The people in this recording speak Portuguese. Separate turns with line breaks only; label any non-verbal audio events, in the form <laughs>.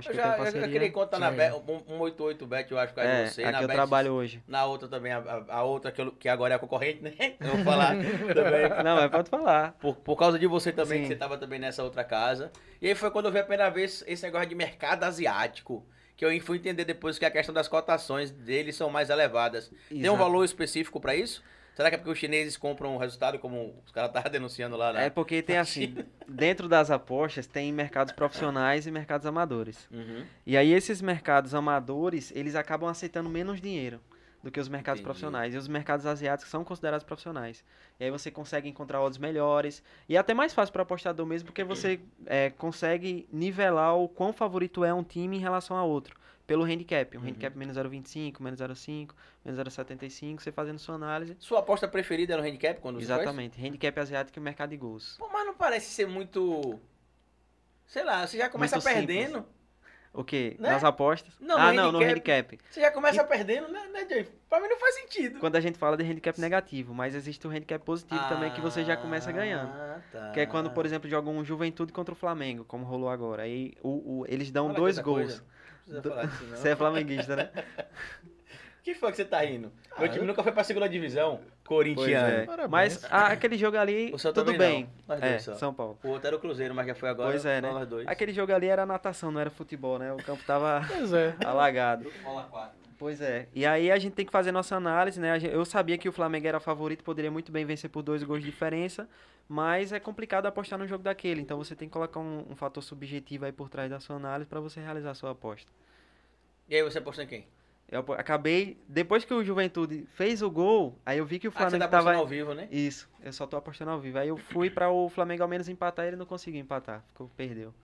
Acho eu já, queria eu, criei conta na é. Bet, 188 Bet, eu acho é, que é, você. Na eu Bet, trabalho hoje. Na outra também, a, a outra que, eu, que, agora é a concorrente, né? <laughs> Eu vou falar <laughs> também. Não, mas pode falar. Por, por causa de você também, Sim. que você estava também nessa outra casa. E aí foi quando eu vi a primeira vez esse negócio de mercado asiático. Que eu fui entender depois que a questão das cotações deles são mais elevadas. Exato. Tem um valor específico para isso? Será que é porque os chineses compram o resultado como os caras estavam denunciando lá, né? É porque tem assim,
dentro das apostas tem mercados profissionais e mercados amadores. Uhum. E aí esses mercados amadores, eles acabam aceitando menos dinheiro do que os mercados Entendi. profissionais. E os mercados asiáticos são considerados profissionais. E aí você consegue encontrar odds melhores. E é até mais fácil para apostador mesmo, porque <clears throat> você é, consegue nivelar o quão favorito é um time em relação a outro. Pelo handicap. Um uhum. handicap menos 0,25, menos 0,5, menos 0,75. Você fazendo sua análise. Sua aposta preferida era é o handicap quando Exatamente. Você handicap asiático e mercado de gols. Pô,
mas não parece ser muito. Sei lá, você já começa muito perdendo. Simples.
O quê? Né? Nas apostas? Não, ah, no não, handicap. no handicap.
Você já começa e... perdendo, né, né Jay? Pra mim não faz sentido.
Quando a gente fala de handicap negativo, mas existe o handicap positivo ah, também que você já começa ganhando. Ah, tá. Que é quando, por exemplo, jogam um Juventude contra o Flamengo, como rolou agora. Aí o, o eles dão dois gols. Do... você é flamenguista, né? <laughs>
que foi que você tá rindo? Ah, Meu time eu... nunca foi pra segunda divisão. Corinthians. É. Mas aquele jogo ali, o seu tudo bem. É, São Paulo. O outro era o Cruzeiro, mas já foi agora. Pois é, né?
Aquele jogo ali era natação, não era futebol, né? O campo tava <laughs> é. alagado. Pois é. E aí a gente tem que fazer nossa análise, né? Eu sabia que o Flamengo era favorito, poderia muito bem vencer por dois gols de diferença, mas é complicado apostar no jogo daquele. Então você tem que colocar um, um fator subjetivo aí por trás da sua análise para você realizar a sua aposta.
E aí você aposta em quem?
Eu acabei. Depois que o Juventude fez o gol, aí eu vi que o ah, Flamengo ah, você tá tava. ao vivo, né? Isso, eu só tô apostando ao vivo. Aí eu fui para o Flamengo ao menos empatar ele não conseguiu empatar. Ficou, perdeu.